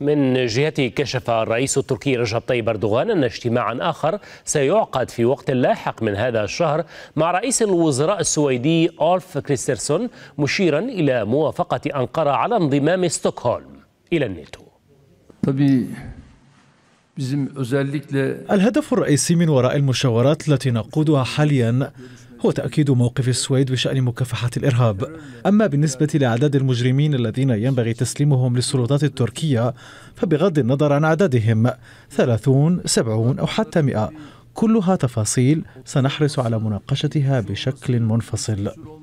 من جهته كشف الرئيس التركي رجب طيب اردوغان ان اجتماعا اخر سيعقد في وقت لاحق من هذا الشهر مع رئيس الوزراء السويدي اولف كريسترسون مشيرا الى موافقه انقره على انضمام ستوكهولم الى الناتو. الهدف الرئيسي من وراء المشاورات التي نقودها حاليا هو تأكيد موقف السويد بشأن مكافحة الإرهاب أما بالنسبة لأعداد المجرمين الذين ينبغي تسليمهم للسلطات التركية فبغض النظر عن عددهم ثلاثون، سبعون أو حتى مئة كلها تفاصيل سنحرص على مناقشتها بشكل منفصل